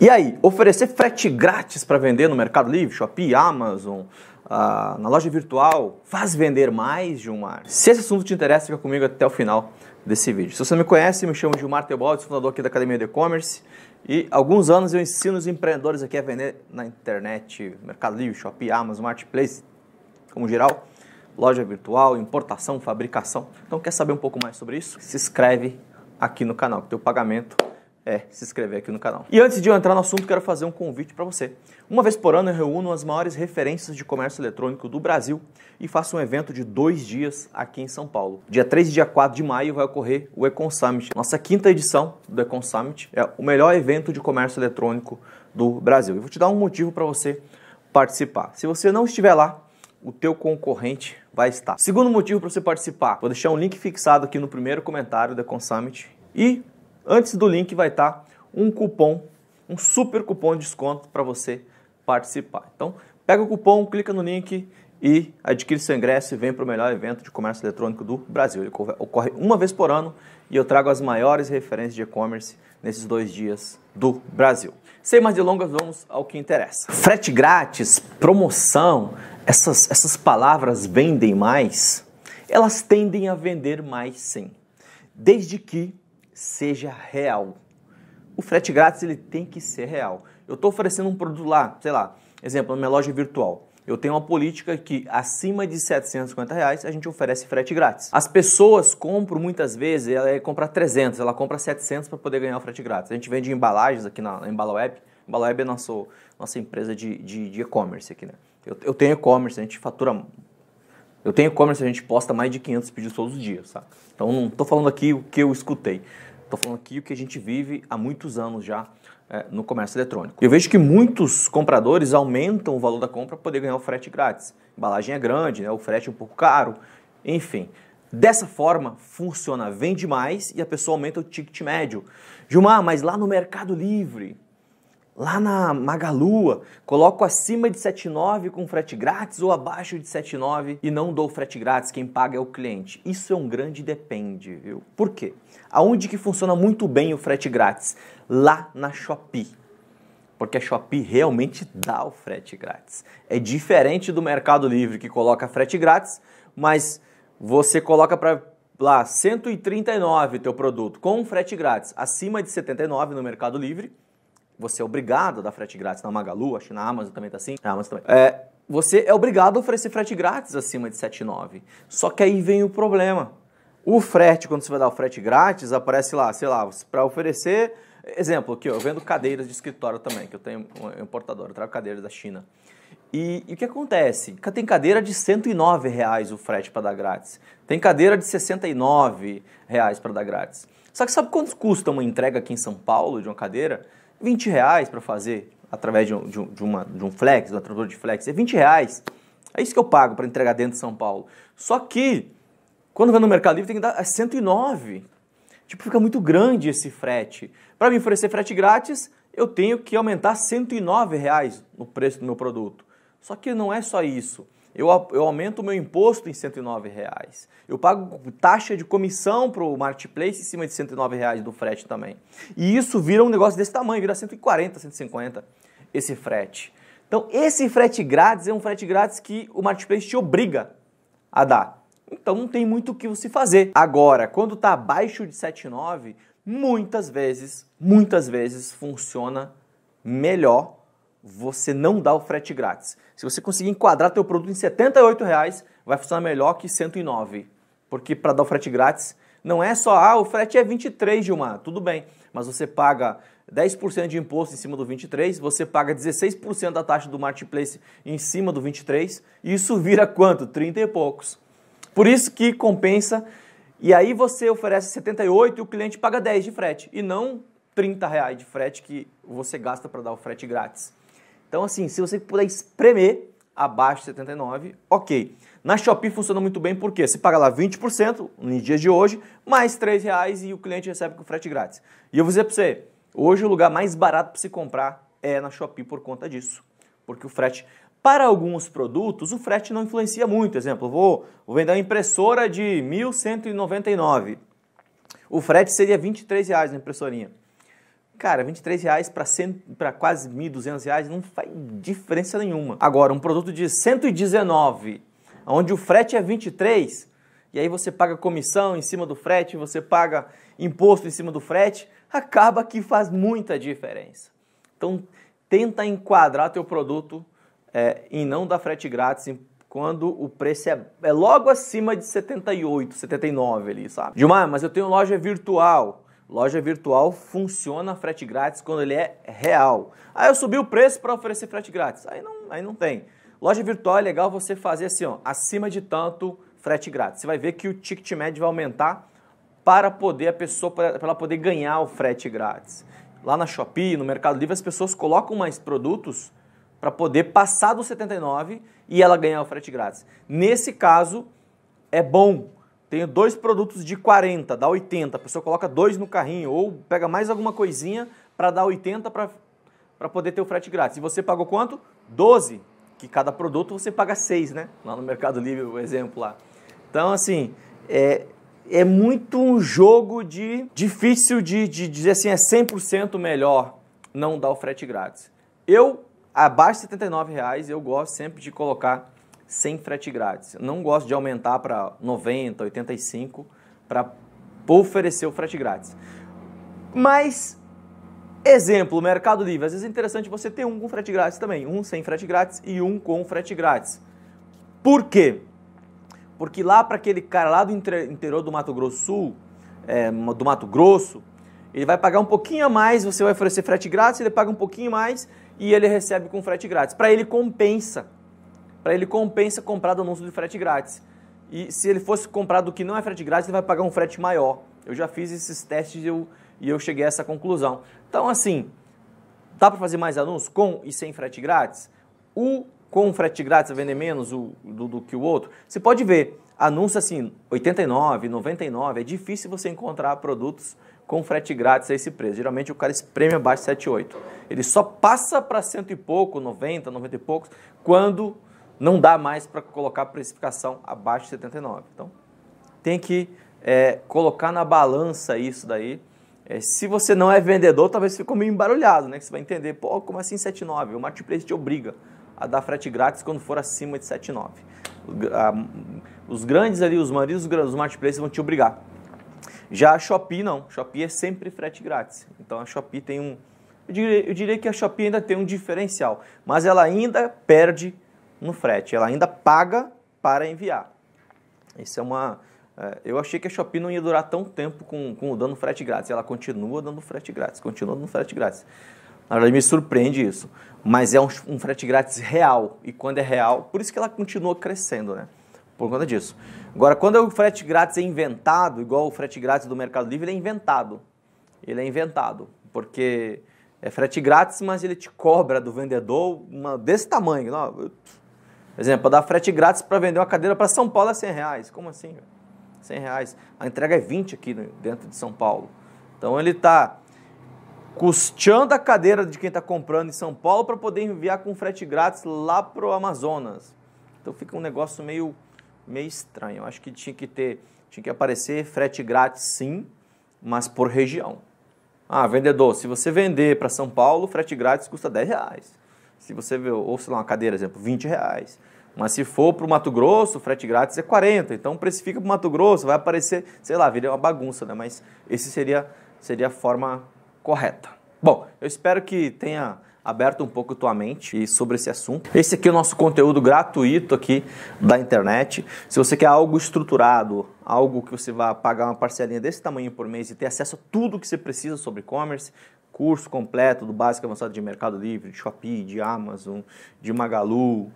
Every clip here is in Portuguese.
E aí, oferecer frete grátis para vender no Mercado Livre, Shopee, Amazon, ah, na loja virtual, faz vender mais, Gilmar? Se esse assunto te interessa, fica comigo até o final desse vídeo. Se você me conhece, me chamo Gilmar Teobaldi, fundador aqui da Academia de E-Commerce. E alguns anos eu ensino os empreendedores aqui a vender na internet, Mercado Livre, Shopee, Amazon, Marketplace, como geral, loja virtual, importação, fabricação. Então quer saber um pouco mais sobre isso? Se inscreve aqui no canal, que teu pagamento é se inscrever aqui no canal. E antes de eu entrar no assunto, quero fazer um convite para você. Uma vez por ano eu reúno as maiores referências de comércio eletrônico do Brasil e faço um evento de dois dias aqui em São Paulo. Dia 3 e dia 4 de maio vai ocorrer o Econ Summit. Nossa quinta edição do Econ Summit é o melhor evento de comércio eletrônico do Brasil. Eu vou te dar um motivo para você participar. Se você não estiver lá, o teu concorrente vai estar. Segundo motivo para você participar, vou deixar um link fixado aqui no primeiro comentário do Consummit e Antes do link vai estar tá um cupom, um super cupom de desconto para você participar. Então, pega o cupom, clica no link e adquire seu ingresso e vem para o melhor evento de comércio eletrônico do Brasil. Ele ocorre uma vez por ano e eu trago as maiores referências de e-commerce nesses dois dias do Brasil. Sem mais delongas, vamos ao que interessa. Frete grátis, promoção, essas, essas palavras vendem mais, elas tendem a vender mais sim, desde que seja real. O frete grátis ele tem que ser real. Eu estou oferecendo um produto lá, sei lá, exemplo, na minha loja virtual. Eu tenho uma política que acima de 750 reais a gente oferece frete grátis. As pessoas compram muitas vezes, ela é compra 300, ela compra 700 para poder ganhar o frete grátis. A gente vende embalagens aqui na, na Embalaweb. Embalaweb é nosso, nossa empresa de e-commerce aqui, né? Eu, eu tenho e-commerce, a gente fatura... Eu tenho e-commerce, a gente posta mais de 500 pedidos todos os dias, sabe? Então não estou falando aqui o que eu escutei. Estou falando aqui o que a gente vive há muitos anos já é, no comércio eletrônico. Eu vejo que muitos compradores aumentam o valor da compra para poder ganhar o frete grátis. A embalagem é grande, né? o frete é um pouco caro, enfim. Dessa forma, funciona. Vende mais e a pessoa aumenta o ticket médio. Gilmar, mas lá no Mercado Livre, lá na Magalua, coloco acima de 7,9 com frete grátis ou abaixo de 7,9 e não dou frete grátis, quem paga é o cliente. Isso é um grande depende, viu? Por quê? Aonde que funciona muito bem o frete grátis? Lá na Shopee. Porque a Shopee realmente dá o frete grátis. É diferente do Mercado Livre que coloca frete grátis, mas você coloca para lá 139 teu produto com frete grátis, acima de 79 no Mercado Livre, você é obrigado a dar frete grátis na Magalu, acho que na Amazon também tá assim. Na Amazon também. É, você é obrigado a oferecer frete grátis acima de 7,9. Só que aí vem o problema. O frete, quando você vai dar o frete grátis, aparece lá, sei lá, para oferecer. Exemplo, aqui, ó, eu vendo cadeiras de escritório também, que eu tenho um importador, eu trago cadeiras da China. E, e, o que acontece? Tem cadeira de 109 reais o frete para dar grátis. Tem cadeira de 69 reais para dar grátis. Só que sabe quanto custa uma entrega aqui em São Paulo de uma cadeira? 20 reais para fazer através de um, de, um, de, uma, de um flex, de um trator de flex, é 20 reais. É isso que eu pago para entregar dentro de São Paulo. Só que, quando vai no Mercado Livre, tem que dar 109. Tipo, fica muito grande esse frete. Para me oferecer frete grátis, eu tenho que aumentar 109 reais no preço do meu produto. Só que não é só isso eu, eu aumento o meu imposto em 109 reais. Eu pago taxa de comissão para o marketplace em cima de 109 reais do frete também. E isso vira um negócio desse tamanho, vira 140, 150 esse frete. Então, esse frete grátis é um frete grátis que o marketplace te obriga a dar. Então, não tem muito o que você fazer. Agora, quando está abaixo de 7,9, muitas vezes, muitas vezes funciona melhor você não dá o frete grátis. Se você conseguir enquadrar teu produto em R$ reais, vai funcionar melhor que 109, porque para dar o frete grátis não é só ah, o frete é 23, Gilmar, tudo bem, mas você paga 10% de imposto em cima do 23, você paga 16% da taxa do marketplace em cima do 23, e isso vira quanto? 30 e poucos. Por isso que compensa e aí você oferece 78 e o cliente paga 10 de frete e não 30 reais de frete que você gasta para dar o frete grátis. Então, assim, se você puder espremer abaixo de 79, ok. Na Shopee funciona muito bem porque você paga lá 20% nos dias de hoje, mais R$ reais e o cliente recebe com frete grátis. E eu vou dizer para você, hoje o lugar mais barato para se comprar é na Shopee por conta disso. Porque o frete, para alguns produtos, o frete não influencia muito. Exemplo, vou, vou vender uma impressora de 1.199. O frete seria R$ reais na impressorinha. Cara, 23 reais para quase 1.200 reais não faz diferença nenhuma. Agora, um produto de 119, onde o frete é 23, e aí você paga comissão em cima do frete, você paga imposto em cima do frete, acaba que faz muita diferença. Então, tenta enquadrar teu produto é, em não dar frete grátis quando o preço é, é logo acima de 78, 79 ali, sabe? Gilmar, mas eu tenho loja virtual. Loja virtual funciona frete grátis quando ele é real. Aí ah, eu subi o preço para oferecer frete grátis. Aí não, aí não tem. Loja virtual é legal você fazer assim, ó, acima de tanto frete grátis. Você vai ver que o ticket médio vai aumentar para poder a pessoa para ela poder ganhar o frete grátis. Lá na Shopee, no Mercado Livre, as pessoas colocam mais produtos para poder passar dos 79 e ela ganhar o frete grátis. Nesse caso, é bom tenho dois produtos de 40, dá 80. A pessoa coloca dois no carrinho ou pega mais alguma coisinha para dar 80 para poder ter o frete grátis. E você pagou quanto? 12. Que cada produto você paga 6, né? Lá no Mercado Livre, o exemplo lá. Então, assim, é, é muito um jogo de difícil de, de dizer assim, é 100% melhor não dar o frete grátis. Eu, abaixo de R$ reais eu gosto sempre de colocar sem frete grátis. Eu não gosto de aumentar para 90, 85 para oferecer o frete grátis. Mas, exemplo, Mercado Livre. Às vezes é interessante você ter um com frete grátis também. Um sem frete grátis e um com frete grátis. Por quê? Porque lá para aquele cara lá do interior do Mato Grosso Sul, é, do Mato Grosso, ele vai pagar um pouquinho a mais, você vai oferecer frete grátis, ele paga um pouquinho mais e ele recebe com frete grátis. Para ele compensa para ele compensa comprar do anúncio de frete grátis. E se ele fosse comprar do que não é frete grátis, ele vai pagar um frete maior. Eu já fiz esses testes e eu, e eu cheguei a essa conclusão. Então, assim, dá para fazer mais anúncios com e sem frete grátis? O com frete grátis vender menos o, do, do que o outro? Você pode ver, anúncio assim, 89, 99, é difícil você encontrar produtos com frete grátis a esse preço. Geralmente o cara espreme abaixo de 7,8. Ele só passa para cento e pouco, 90, 90 e poucos, quando não dá mais para colocar a precificação abaixo de 79. Então, tem que é, colocar na balança isso daí. É, se você não é vendedor, talvez fique meio embarulhado, né? Que você vai entender, pô, como assim 7,9? O marketplace te obriga a dar frete grátis quando for acima de 7,9. Os grandes ali, os maridos dos marketplaces vão te obrigar. Já a Shopee não. Shopee é sempre frete grátis. Então a Shopee tem um... Eu diria, eu diria que a Shopee ainda tem um diferencial, mas ela ainda perde no frete, ela ainda paga para enviar. Isso é uma. É, eu achei que a Shopee não ia durar tão tempo com, com dando frete grátis. Ela continua dando frete grátis, continua dando frete grátis. Na verdade, me surpreende isso. Mas é um, um frete grátis real. E quando é real, por isso que ela continua crescendo, né? Por conta disso. Agora, quando é o frete grátis é inventado, igual o frete grátis do Mercado Livre, ele é inventado. Ele é inventado. Porque é frete grátis, mas ele te cobra do vendedor uma, desse tamanho. Não, exemplo, dar frete grátis para vender uma cadeira para São Paulo é 100 reais. Como assim? 100 reais. A entrega é 20 aqui dentro de São Paulo. Então ele está custeando a cadeira de quem está comprando em São Paulo para poder enviar com frete grátis lá para o Amazonas. Então fica um negócio meio, meio estranho. Eu acho que tinha que ter, tinha que aparecer frete grátis sim, mas por região. Ah, vendedor, se você vender para São Paulo, frete grátis custa 10 reais. Se você vê, ou sei lá, uma cadeira, exemplo, 20 reais. Mas se for para o Mato Grosso, frete grátis é 40. Então precifica para o Mato Grosso, vai aparecer, sei lá, viria é uma bagunça, né? Mas esse seria, seria a forma correta. Bom, eu espero que tenha aberto um pouco tua mente sobre esse assunto. Esse aqui é o nosso conteúdo gratuito aqui da internet. Se você quer algo estruturado, algo que você vá pagar uma parcelinha desse tamanho por mês e ter acesso a tudo que você precisa sobre e-commerce, curso completo do básico avançado de Mercado Livre, de Shopee, de Amazon, de Magalu,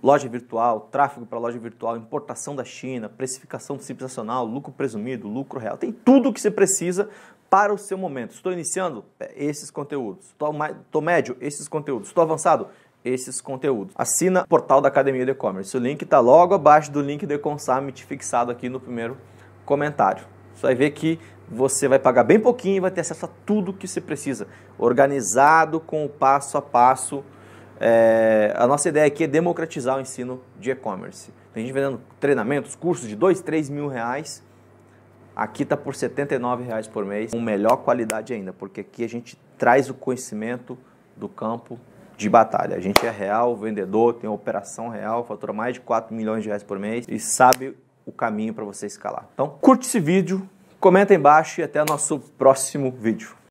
loja virtual, tráfego para loja virtual, importação da China, precificação nacional, lucro presumido, lucro real. Tem tudo o que você precisa para o seu momento. Estou iniciando é, esses conteúdos. Estou médio, esses conteúdos. Estou avançado, esses conteúdos. Assina o portal da Academia do E-Commerce. O link está logo abaixo do link do Summit fixado aqui no primeiro comentário. Você vai ver que você vai pagar bem pouquinho e vai ter acesso a tudo que você precisa, organizado com o passo a passo. É, a nossa ideia aqui é democratizar o ensino de e-commerce. Tem gente vendendo treinamentos, cursos de dois, 3 mil reais. Aqui está por R$ reais por mês, com melhor qualidade ainda, porque aqui a gente traz o conhecimento do campo de batalha. A gente é real, vendedor, tem operação real, fatura mais de 4 milhões de reais por mês e sabe o caminho para você escalar. Então, curte esse vídeo, Comenta embaixo e até nosso próximo vídeo.